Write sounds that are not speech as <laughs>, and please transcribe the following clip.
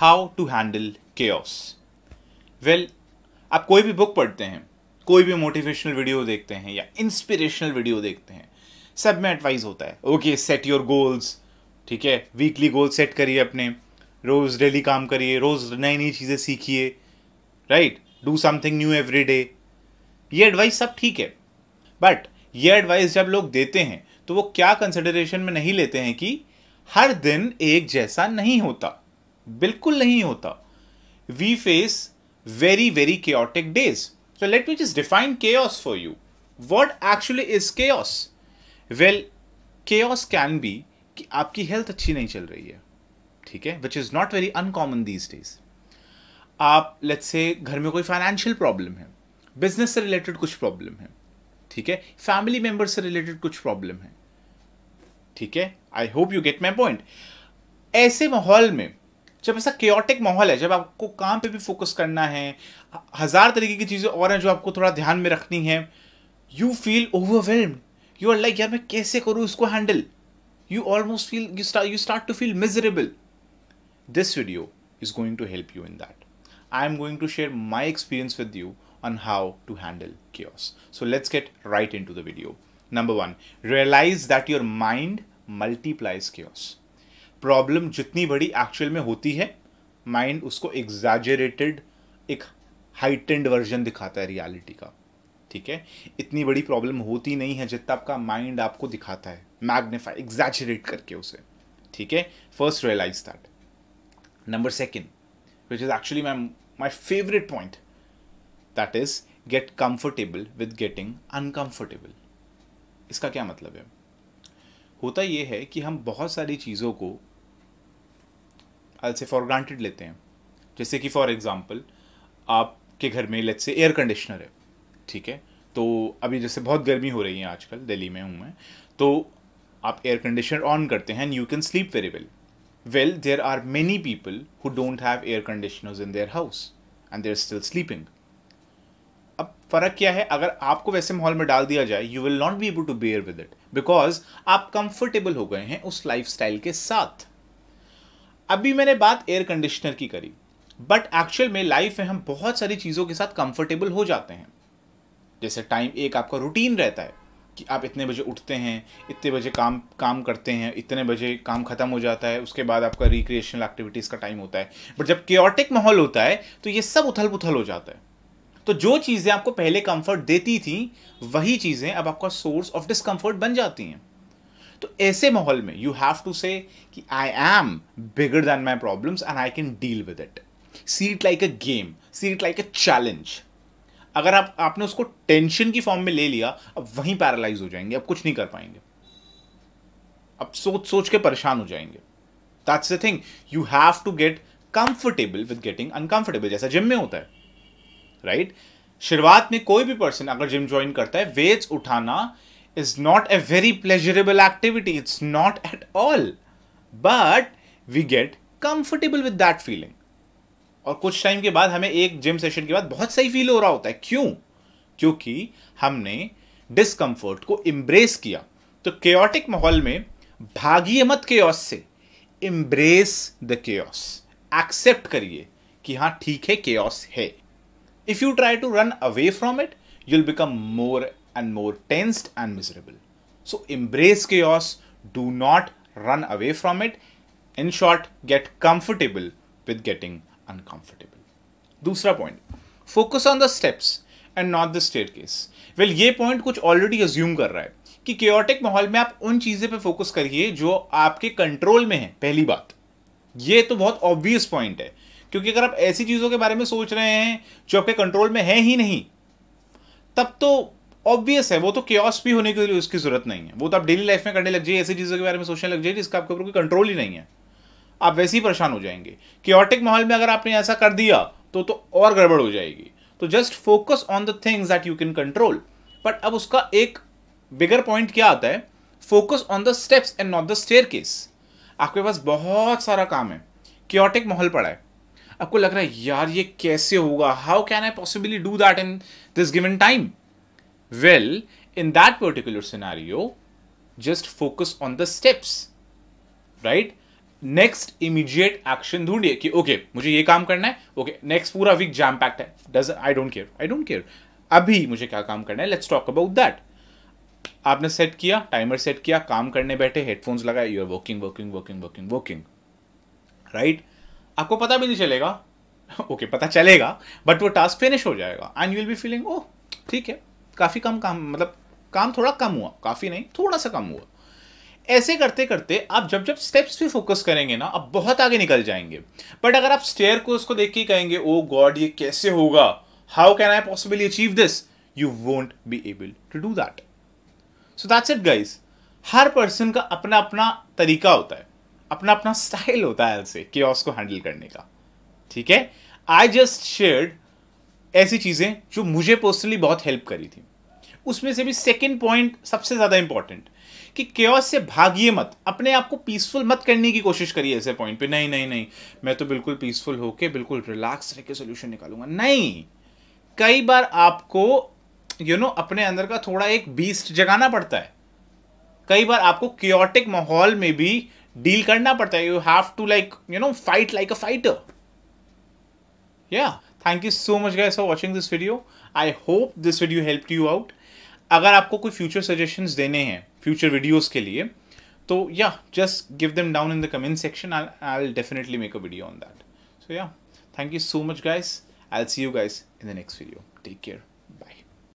How to handle chaos well आप कोई भी बुक पढ़ते हैं कोई भी मोटिवेशनल वीडियो देखते हैं या इंस्पिरेशनल वीडियो देखते हैं सब में एडवाइस होता है ओके सेट योर गोल्स ठीक है वीकली गोल सेट करिए अपने रोज़ डेली काम करिए रोज़ नई नई चीज़ें सीखिए right do something new every day ये एडवाइस सब ठीक है बट ये एडवाइस जब लोग देते हैं तो वो क्या कंसिडरेशन में नहीं लेते हैं कि हर दिन एक जैसा नहीं होता बिल्कुल नहीं होता we face very very chaotic days so let me just define chaos for you what actually is के वेल केओस कैन बी कि आपकी हेल्थ अच्छी नहीं चल रही है ठीक है which is not very uncommon these days आप लेट्स से घर में कोई फाइनेंशियल प्रॉब्लम है बिजनेस से रिलेटेड कुछ प्रॉब्लम है ठीक है फैमिली मेंबर से रिलेटेड कुछ प्रॉब्लम है ठीक है I hope you get my point ऐसे माहौल में जब ऐसा क्योटिक माहौल है जब आपको काम पे भी फोकस करना है हज़ार तरीके की चीज़ें और हैं जो आपको थोड़ा ध्यान में रखनी है you feel overwhelm you are like यार मैं कैसे करूँ इसको handle you almost feel you start to feel miserable this video is going to help you in that I am going to share my experience with you on how to handle chaos so let's get right into the video number one realize that your mind multiplies chaos problem जितनी बड़ी actual में होती है mind उसको exaggerated एक heightened version दिखाता है reality का ठीक है इतनी बड़ी प्रॉब्लम होती नहीं है जितना आपका माइंड आपको दिखाता है मैग्नीफाई एग्जैजरेट करके उसे ठीक है first realize that number second which is actually my my favourite point that is get comfortable with getting uncomfortable इसका क्या मतलब है होता यह है कि हम बहुत सारी चीज़ों को से फॉर ग्रांटेड लेते हैं जैसे कि फॉर एग्जाम्पल आपके घर में लेट से एयर कंडीशनर है ठीक है तो अभी जैसे बहुत गर्मी हो रही है आजकल दिल्ली में हूँ मैं तो आप एयर कंडीशनर ऑन करते हैं and you can sleep very well well there are many people who don't have air conditioners in their house and they're still sleeping अब फ़र्क क्या है अगर आपको वैसे माहौल में डाल दिया जाए you will not be able to bear with it because आप कंफर्टेबल हो गए हैं उस लाइफ के साथ अभी मैंने बात एयर कंडीशनर की करी बट एक्चुअल में लाइफ में हम बहुत सारी चीज़ों के साथ कंफर्टेबल हो जाते हैं जैसे टाइम एक आपका रूटीन रहता है कि आप इतने बजे उठते हैं इतने बजे काम काम करते हैं इतने बजे काम ख़त्म हो जाता है उसके बाद आपका रिक्रिएशनल एक्टिविटीज़ का टाइम होता है बट जब क्योटिक माहौल होता है तो ये सब उथल पुथल हो जाता है तो जो चीज़ें आपको पहले कंफर्ट देती थी वही चीज़ें अब आपका सोर्स ऑफ डिस्कम्फर्ट बन जाती हैं तो ऐसे माहौल में यू हैव टू से कि I am bigger than my problems and I can deal with it see it like a game see it like a challenge अगर आप आपने उसको टेंशन की फॉर्म में ले लिया अब वहीं पैरालाइज हो जाएंगे अब कुछ नहीं कर पाएंगे अब सोच सोच के परेशान हो जाएंगे that's the thing you have to get comfortable with getting uncomfortable जैसा जिम में होता है राइट right? शुरुआत में कोई भी पर्सन अगर जिम ज्वाइन करता है वेट्स उठाना is not a very pleasurable activity, it's not at all. But we get comfortable with that feeling. और कुछ टाइम के बाद हमें एक जिम सेशन के बाद बहुत सही फील हो रहा होता है क्यों क्योंकि हमने डिस्कम्फर्ट को इम्ब्रेस किया तो केओटिक माहौल में भागिए मत केओस से इम्ब्रेस द केओस एक्सेप्ट करिए कि हाँ ठीक है केओस है if you try to run away from it you'll become more and more tensed and miserable. So embrace chaos, do not run away from it. In short, get comfortable with getting uncomfortable. Dusra point, focus on the steps and not the staircase. Well, ye point kuch already assume kar raha hai. कि chaotic माहौल में आप उन चीज़ें पे focus करिए जो आपके कंट्रोल में है पहली बात ये तो बहुत ऑब्वियस पॉइंट है क्योंकि अगर आप ऐसी चीज़ों के बारे में सोच रहे हैं जो आपके कंट्रोल में है ही नहीं तब तो ऑब्वियस है वो तो क्योस भी होने के लिए उसकी जरूरत नहीं है वो तो आप डेली लाइफ में करने लग जाइए ऐसी चीज़ों के बारे में सोचने लग जाइए जिसका आपके ऊपर कोई कंट्रोल ही नहीं है आप वैसे ही परेशान हो जाएंगे क्योटिक माहौल में अगर आपने ऐसा कर दिया तो तो और गड़बड़ हो जाएगी तो just focus on the things that you can control but अब उसका एक बिगर पॉइंट क्या आता है focus on the steps and not the staircase आपके पास बहुत सारा काम है क्योटिक माहौल पड़ा है आपको लग रहा है यार ये कैसे होगा how can I possibly do that in this given time Well, in that particular scenario, just focus on the steps, right? Next immediate action ढूंढिए कि ओके okay, मुझे ये काम करना है ओके नेक्स्ट पूरा वीक जैम पैक्ट है does I don't care I don't care अभी मुझे क्या काम करना है लेट्स टॉक अबाउट दैट आपने सेट किया टाइमर सेट किया काम करने बैठे हेडफोन्स लगाए you are working working working working working right आपको पता भी नहीं चलेगा ओके <laughs> okay, पता चलेगा बट वो टास्क फिनिश हो जाएगा and you will be feeling oh ठीक है काफ़ी कम काम मतलब काम थोड़ा कम हुआ काफ़ी नहीं थोड़ा सा कम हुआ ऐसे करते करते आप जब जब स्टेप्स पे फोकस करेंगे ना आप बहुत आगे निकल जाएंगे बट अगर आप स्टेयर को उसको देख के कहेंगे ओ oh गॉड ये कैसे होगा how can I possibly achieve this you won't be able to do that so that's it guys हर पर्सन का अपना अपना तरीका होता है अपना अपना स्टाइल होता है ऐसे कि उसको हैंडल करने का ठीक है आई जस्ट शेयर्ड ऐसी चीज़ें जो मुझे पर्सनली बहुत हेल्प करी थी उसमें से भी सेकेंड पॉइंट सबसे ज़्यादा इंपॉर्टेंट कि क्योस से भागिए मत अपने आप को पीसफुल मत करने की कोशिश करिए ऐसे पॉइंट पे नहीं नहीं नहीं मैं तो बिल्कुल पीसफुल होके बिल्कुल रिलैक्स रह के सोल्यूशन निकालूंगा नहीं कई बार आपको यू you नो know, अपने अंदर का थोड़ा एक बीस्ट जगाना पड़ता है कई बार आपको क्योटिक माहौल में भी डील करना पड़ता है you have to like you know fight like a fighter yeah thank you so much guys for watching this video I hope this video help you out अगर आपको कोई फ्यूचर सजेशंस देने हैं फ्यूचर वीडियोस के लिए तो या just give them down in the comment section I definitely make a video on that so yeah thank you so much guys I see you guys in the next video take care